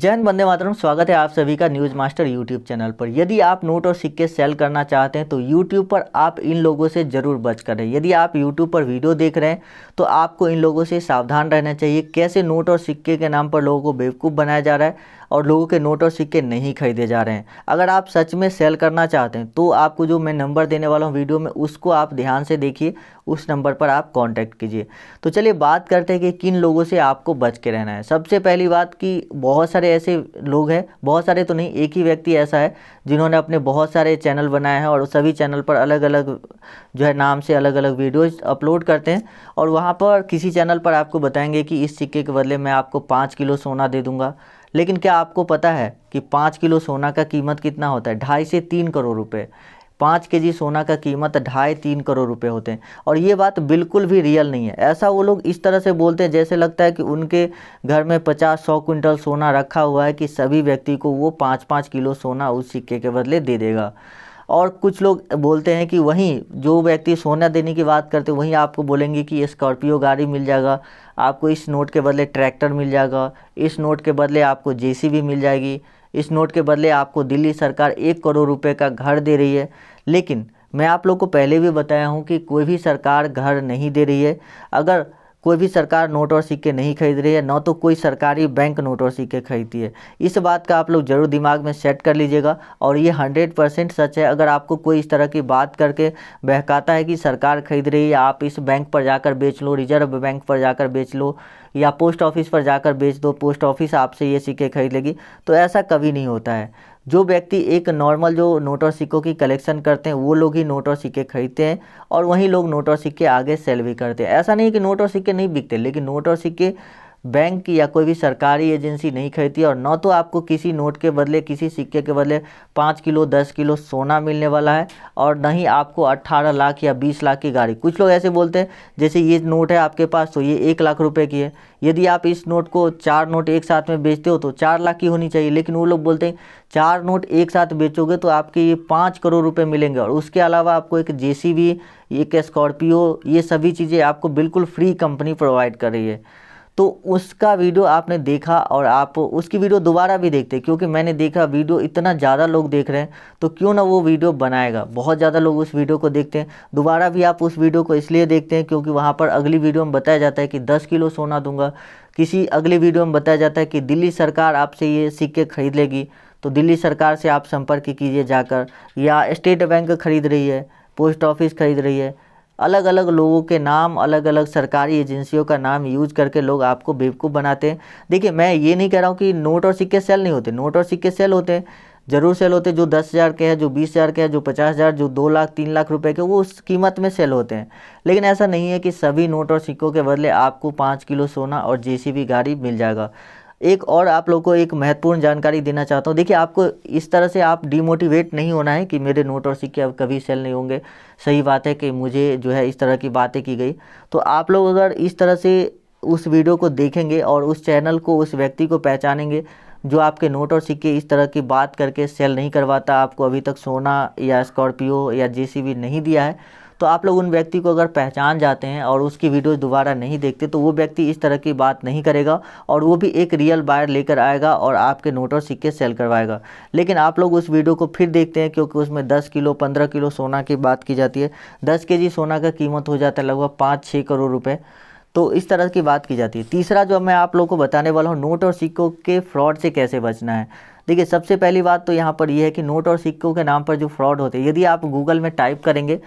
जैन बंदे मातरम स्वागत है आप सभी का न्यूज़ मास्टर यूट्यूब चैनल पर यदि आप नोट और सिक्के सेल करना चाहते हैं तो यूट्यूब पर आप इन लोगों से ज़रूर बच कर रहें यदि आप यूट्यूब पर वीडियो देख रहे हैं तो आपको इन लोगों से सावधान रहना चाहिए कैसे नोट और सिक्के के नाम पर लोगों को बेवकूफ़ बनाया जा रहा है और लोगों के नोट और सिक्के नहीं खरीदे जा रहे हैं अगर आप सच में सेल करना चाहते हैं तो आपको जो मैं नंबर देने वाला हूँ वीडियो में उसको आप ध्यान से देखिए उस नंबर पर आप कांटेक्ट कीजिए तो चलिए बात करते हैं कि किन लोगों से आपको बच के रहना है सबसे पहली बात कि बहुत सारे ऐसे लोग हैं बहुत सारे तो नहीं एक ही व्यक्ति ऐसा है जिन्होंने अपने बहुत सारे चैनल बनाए हैं और सभी चैनल पर अलग अलग जो है नाम से अलग अलग वीडियोज़ अपलोड करते हैं और वहाँ पर किसी चैनल पर आपको बताएंगे कि इस सिक्के के बदले मैं आपको पाँच किलो सोना दे दूँगा लेकिन क्या आपको पता है कि पाँच किलो सोना का कीमत कितना होता है ढाई से तीन करोड़ रुपए पाँच के जी सोना का कीमत ढाई तीन करोड़ रुपये होते हैं और ये बात बिल्कुल भी रियल नहीं है ऐसा वो लोग इस तरह से बोलते हैं जैसे लगता है कि उनके घर में पचास सौ कुंटल सोना रखा हुआ है कि सभी व्यक्ति को वो पाँच पाँच किलो सोना उस सिक्के के बदले दे देगा और कुछ लोग बोलते हैं कि वहीं जो व्यक्ति सोना देने की बात करते वहीं आपको बोलेंगे कि स्कॉर्पियो गाड़ी मिल जाएगा आपको इस नोट के बदले ट्रैक्टर मिल जाएगा इस नोट के बदले आपको जेसीबी मिल जाएगी इस नोट के बदले आपको दिल्ली सरकार एक करोड़ रुपए का घर दे रही है लेकिन मैं आप लोग को पहले भी बताया हूँ कि कोई भी सरकार घर नहीं दे रही है अगर कोई भी सरकार नोट और सिक्के नहीं खरीद रही है ना तो कोई सरकारी बैंक नोट और सिक्के खरीदती है इस बात का आप लोग जरूर दिमाग में सेट कर लीजिएगा और ये हंड्रेड परसेंट सच है अगर आपको कोई इस तरह की बात करके बहकाता है कि सरकार खरीद रही है आप इस बैंक पर जाकर बेच लो रिजर्व बैंक पर जाकर बेच लो या पोस्ट ऑफिस पर जाकर बेच दो पोस्ट ऑफिस आपसे ये सिक्के खरीद लेगी तो ऐसा कभी नहीं होता है जो व्यक्ति एक नॉर्मल जो नोट और सिक्कों की कलेक्शन करते हैं वो लोग ही नोट और सिक्के खरीदते हैं और वहीं लोग नोट और सिक्के आगे सेल भी करते हैं ऐसा नहीं कि नोट और सिक्के नहीं बिकते लेकिन नोट और सिक्के बैंक या कोई भी सरकारी एजेंसी नहीं खरीदती और न तो आपको किसी नोट के बदले किसी सिक्के के बदले पाँच किलो दस किलो सोना मिलने वाला है और न ही आपको अट्ठारह लाख या बीस लाख की गाड़ी कुछ लोग ऐसे बोलते हैं जैसे ये नोट है आपके पास तो ये एक लाख रुपये की है यदि आप इस नोट को चार नोट एक साथ में बेचते हो तो चार लाख की होनी चाहिए लेकिन वो लोग बोलते हैं चार नोट एक साथ बेचोगे तो आपके ये पाँच करोड़ रुपए मिलेंगे और उसके अलावा आपको एक जे एक स्कॉर्पियो ये सभी चीज़ें आपको बिल्कुल फ्री कंपनी प्रोवाइड कर रही है तो उसका वीडियो आपने देखा और आप उसकी वीडियो दोबारा भी देखते क्योंकि मैंने देखा वीडियो इतना ज़्यादा लोग देख रहे हैं तो क्यों ना वो वीडियो बनाएगा बहुत ज़्यादा लोग उस वीडियो को देखते हैं दोबारा भी आप उस वीडियो को इसलिए देखते हैं क्योंकि वहाँ पर अगली वीडियो में बताया जाता है कि दस किलो सोना दूंगा किसी अगली वीडियो में बताया जाता है कि दिल्ली सरकार आपसे ये सिक्के खरीद लेगी तो दिल्ली सरकार से आप संपर्क कीजिए जाकर या स्टेट बैंक खरीद रही है पोस्ट ऑफिस खरीद रही है अलग अलग लोगों के नाम अलग अलग सरकारी एजेंसियों का नाम यूज करके लोग आपको बेवकूफ़ बनाते हैं देखिए मैं ये नहीं कह रहा हूँ कि नोट और सिक्के सेल नहीं होते नोट और सिक्के सेल होते हैं ज़रूर सेल होते हैं जो दस हज़ार के हैं जो बीस हज़ार के हैं जो पचास हज़ार जो दो लाख तीन लाख रुपए के वो उस कीमत में सेल होते हैं लेकिन ऐसा नहीं है कि सभी नोट और सिक्कों के बदले आपको पाँच किलो सोना और जे गाड़ी मिल जाएगा एक और आप लोग को एक महत्वपूर्ण जानकारी देना चाहता हूँ देखिए आपको इस तरह से आप डीमोटिवेट नहीं होना है कि मेरे नोट और सिक्के अब कभी सेल नहीं होंगे सही बात है कि मुझे जो है इस तरह की बातें की गई तो आप लोग अगर इस तरह से उस वीडियो को देखेंगे और उस चैनल को उस व्यक्ति को पहचानेंगे जो आपके नोट और सिक्के इस तरह की बात करके सेल नहीं करवाता आपको अभी तक सोना या स्कॉर्पियो या जे नहीं दिया है तो आप लोग उन व्यक्ति को अगर पहचान जाते हैं और उसकी वीडियो दोबारा नहीं देखते तो वो व्यक्ति इस तरह की बात नहीं करेगा और वो भी एक रियल बायर लेकर आएगा और आपके नोट और सिक्के सेल करवाएगा लेकिन आप लोग उस वीडियो को फिर देखते हैं क्योंकि उसमें दस किलो पंद्रह किलो सोना की बात की जाती है दस के सोना का कीमत हो जाता है लगभग पाँच छः करोड़ रुपये तो इस तरह की बात की जाती है तीसरा जो मैं आप लोग को बताने वाला हूँ नोट और सिक्कों के फ्रॉड से कैसे बचना है देखिए सबसे पहली बात तो यहाँ पर यह है कि नोट और सिक्कों के नाम पर जो फ्रॉड होते हैं यदि आप गूगल में टाइप करेंगे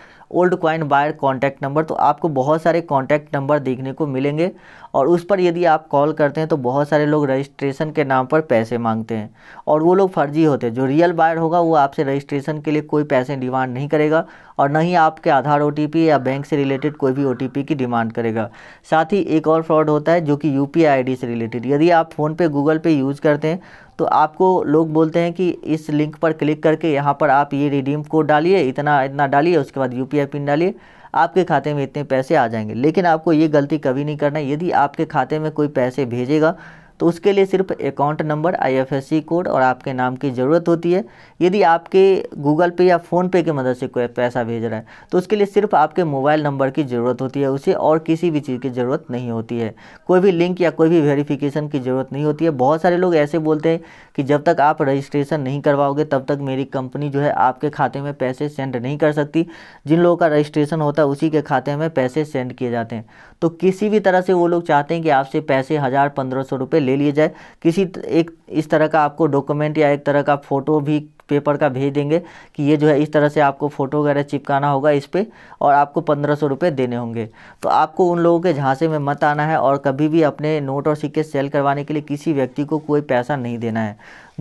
old coin buyer contact number तो आपको बहुत सारे कॉन्टैक्ट नंबर देखने को मिलेंगे और उस पर यदि आप कॉल करते हैं तो बहुत सारे लोग रजिस्ट्रेशन के नाम पर पैसे मांगते हैं और वो लोग फर्जी होते हैं जो रियल बायर होगा वो आपसे रजिस्ट्रेशन के लिए कोई पैसे डिमांड नहीं करेगा और ना ही आपके आधार ओ या बैंक से रिलेटेड कोई भी ओ की डिमांड करेगा साथ ही एक और फ्रॉड होता है जो कि यू पी से रिलेटेड यदि आप फ़ोनपे गूगल पे यूज़ करते हैं तो आपको लोग बोलते हैं कि इस लिंक पर क्लिक करके यहाँ पर आप ये रिडीम कोड डालिए इतना इतना डालिए उसके बाद यू पिन डालिए आपके खाते में इतने पैसे आ जाएंगे लेकिन आपको ये गलती कभी नहीं करना यदि आपके खाते में कोई पैसे भेजेगा तो उसके लिए सिर्फ अकाउंट नंबर आईएफएससी कोड और आपके नाम की ज़रूरत होती है यदि आपके गूगल पे या फ़ोनपे की मदद से कोई पैसा भेज रहा है तो उसके लिए सिर्फ आपके मोबाइल नंबर की ज़रूरत होती है उसे और किसी भी चीज़ की ज़रूरत नहीं होती है कोई भी लिंक या कोई भी वेरीफिकेशन की ज़रूरत नहीं होती है बहुत सारे लोग ऐसे बोलते हैं कि जब तक आप रजिस्ट्रेशन नहीं करवाओगे तब तक मेरी कंपनी जो है आपके खाते में पैसे सेंड नहीं कर सकती जिन लोगों का रजिस्ट्रेशन होता है उसी के खाते में पैसे सेंड किए जाते हैं तो किसी भी तरह से वो लोग चाहते हैं कि आपसे पैसे हज़ार पंद्रह सौ रुपये ले लिए जाए किसी एक इस तरह का आपको डॉक्यूमेंट या एक तरह का फ़ोटो भी पेपर का भेज देंगे कि ये जो है इस तरह से आपको फ़ोटो वगैरह चिपकाना होगा इस पर और आपको पंद्रह सौ रुपये देने होंगे तो आपको उन लोगों के झांसे में मत आना है और कभी भी अपने नोट और सिक्के सेल करवाने के लिए किसी व्यक्ति को कोई पैसा नहीं देना है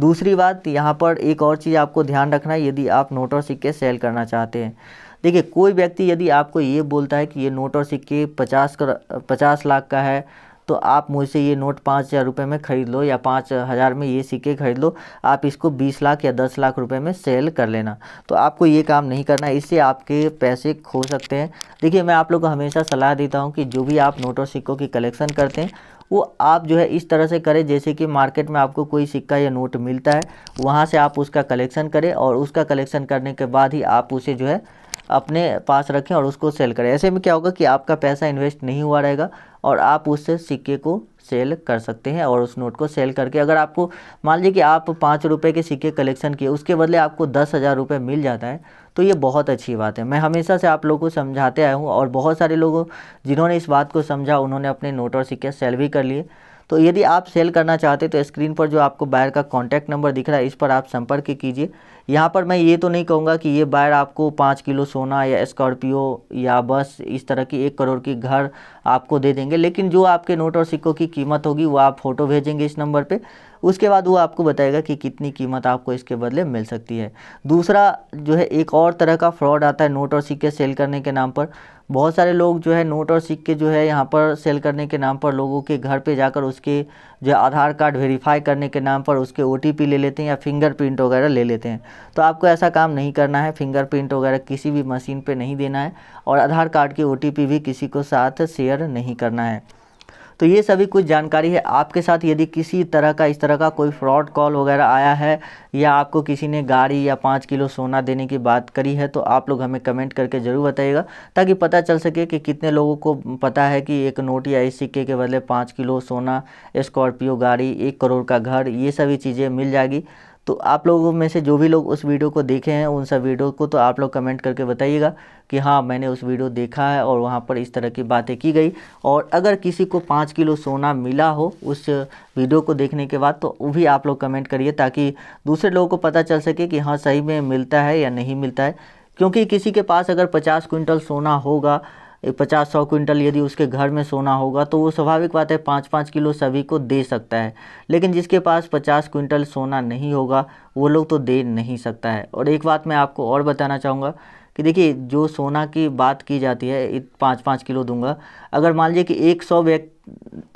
दूसरी बात यहाँ पर एक और चीज़ आपको ध्यान रखना है यदि आप नोट और सिक्के सेल करना चाहते हैं देखिए कोई व्यक्ति यदि आपको ये बोलता है कि ये नोट और सिक्के पचास कर पचास लाख का है तो आप मुझसे ये नोट पाँच हज़ार रुपये में ख़रीद लो या पाँच हज़ार में ये सिक्के ख़रीद लो आप इसको बीस लाख या दस लाख रुपये में सेल कर लेना तो आपको ये काम नहीं करना इससे आपके पैसे खो सकते हैं देखिए मैं आप लोग को हमेशा सलाह देता हूँ कि जो भी आप नोट और सिक्कों की कलेक्शन करते हैं वो आप जो है इस तरह से करें जैसे कि मार्केट में आपको कोई सिक्का या नोट मिलता है वहाँ से आप उसका कलेक्शन करें और उसका कलेक्शन करने के बाद ही आप उसे जो है अपने पास रखें और उसको सेल करें ऐसे में क्या होगा कि आपका पैसा इन्वेस्ट नहीं हुआ रहेगा और आप उससे सिक्के को सेल कर सकते हैं और उस नोट को सेल करके अगर आपको मान लीजिए कि आप पाँच रुपये के सिक्के कलेक्शन किए उसके बदले आपको दस हज़ार रुपये मिल जाता है तो ये बहुत अच्छी बात है मैं हमेशा से आप लोगों को समझाते आया हूँ और बहुत सारे लोगों जिन्होंने इस बात को समझा उन्होंने अपने नोट और सिक्के सेल भी कर लिए तो यदि आप सेल करना चाहते तो स्क्रीन पर जो आपको बायर का कॉन्टैक्ट नंबर दिख रहा है इस पर आप संपर्क कीजिए यहाँ पर मैं ये तो नहीं कहूँगा कि ये बायर आपको पाँच किलो सोना या स्कॉर्पियो या बस इस तरह की एक करोड़ की घर आपको दे देंगे लेकिन जो आपके नोट और सिक्कों की कीमत होगी वो आप फोटो भेजेंगे इस नंबर पर उसके बाद वो आपको बताएगा कि कितनी कीमत आपको इसके बदले मिल सकती है दूसरा जो है एक और तरह का फ्रॉड आता है नोट और सिक्के सेल करने के नाम पर बहुत सारे लोग जो है नोट और सिक्के जो है यहाँ पर सेल करने के नाम पर लोगों के घर पे जाकर उसके जो आधार कार्ड वेरीफाई करने के नाम पर उसके ओ ले लेते हैं या फिंगरप्रिंट वगैरह ले लेते हैं तो आपको ऐसा काम नहीं करना है फिंगरप्रिंट वगैरह किसी भी मशीन पे नहीं देना है और आधार कार्ड की ओ भी किसी को साथ शेयर नहीं करना है तो ये सभी कुछ जानकारी है आपके साथ यदि किसी तरह का इस तरह का कोई फ्रॉड कॉल वगैरह आया है या आपको किसी ने गाड़ी या पाँच किलो सोना देने की बात करी है तो आप लोग हमें कमेंट करके ज़रूर बताइएगा ताकि पता चल सके कि कितने लोगों को पता है कि एक नोट या इस सिक्के के बदले पाँच किलो सोना स्कॉर्पियो गाड़ी एक करोड़ का घर ये सभी चीज़ें मिल जाएगी तो आप लोगों में से जो भी लोग उस वीडियो को देखे हैं उन सब वीडियो को तो आप लोग कमेंट करके बताइएगा कि हाँ मैंने उस वीडियो देखा है और वहाँ पर इस तरह की बातें की गई और अगर किसी को पाँच किलो सोना मिला हो उस वीडियो को देखने के बाद तो वो भी आप लोग कमेंट करिए ताकि दूसरे लोगों को पता चल सके कि हाँ सही में मिलता है या नहीं मिलता है क्योंकि किसी के पास अगर पचास क्विंटल सोना होगा पचास सौ क्विंटल यदि उसके घर में सोना होगा तो वो स्वाभाविक बात है पाँच पाँच किलो सभी को दे सकता है लेकिन जिसके पास पचास क्विंटल सोना नहीं होगा वो लोग तो दे नहीं सकता है और एक बात मैं आपको और बताना चाहूँगा कि देखिए जो सोना की बात की जाती है पाँच पाँच किलो दूंगा अगर मान लीजिए कि एक सौ व्यक्ति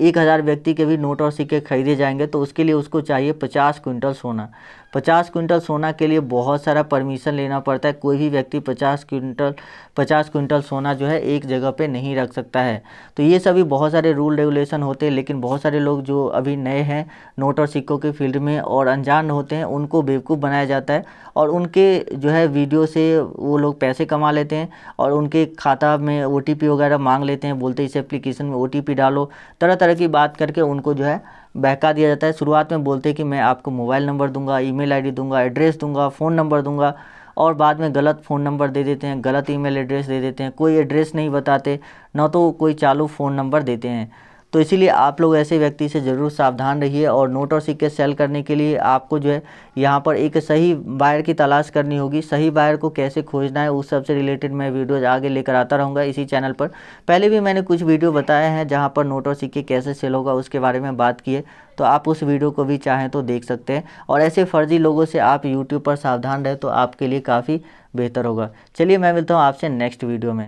एक हज़ार व्यक्ति के भी नोट और सिक्के खरीदे जाएंगे तो उसके लिए उसको चाहिए पचास क्विंटल सोना पचास क्विंटल सोना के लिए बहुत सारा परमिशन लेना पड़ता है कोई भी व्यक्ति पचास क्विंटल पचास क्विंटल सोना जो है एक जगह पे नहीं रख सकता है तो ये सभी बहुत सारे रूल रेगुलेशन होते हैं लेकिन बहुत सारे लोग जो अभी नए हैं नोट और सिक्कों के फील्ड में और अनजान होते हैं उनको बेवकूफ़ बनाया जाता है और उनके जो है वीडियो से वो लोग पैसे कमा लेते हैं और उनके खाता में ओ वगैरह मांग लेते हैं बोलते इस एप्लीकेशन में ओ डालो तरह तरह की बात करके उनको जो है बहका दिया जाता है शुरुआत में बोलते हैं कि मैं आपको मोबाइल नंबर दूंगा ईमेल आईडी दूंगा एड्रेस दूंगा फ़ोन नंबर दूंगा और बाद में गलत फ़ोन नंबर दे देते हैं गलत ईमेल एड्रेस दे देते हैं कोई एड्रेस नहीं बताते ना तो कोई चालू फ़ोन नंबर देते हैं तो इसीलिए आप लोग ऐसे व्यक्ति से ज़रूर सावधान रहिए और नोट और सिक्के सेल करने के लिए आपको जो है यहाँ पर एक सही बायर की तलाश करनी होगी सही बायर को कैसे खोजना है उस सब से रिलेटेड मैं वीडियोज़ आगे लेकर आता रहूँगा इसी चैनल पर पहले भी मैंने कुछ वीडियो बताए हैं जहाँ पर नोट और सिक्के कैसे सेल होगा उसके बारे में बात की है तो आप उस वीडियो को भी चाहें तो देख सकते हैं और ऐसे फर्जी लोगों से आप यूट्यूब पर सावधान रहें तो आपके लिए काफ़ी बेहतर होगा चलिए मैं मिलता हूँ आपसे नेक्स्ट वीडियो में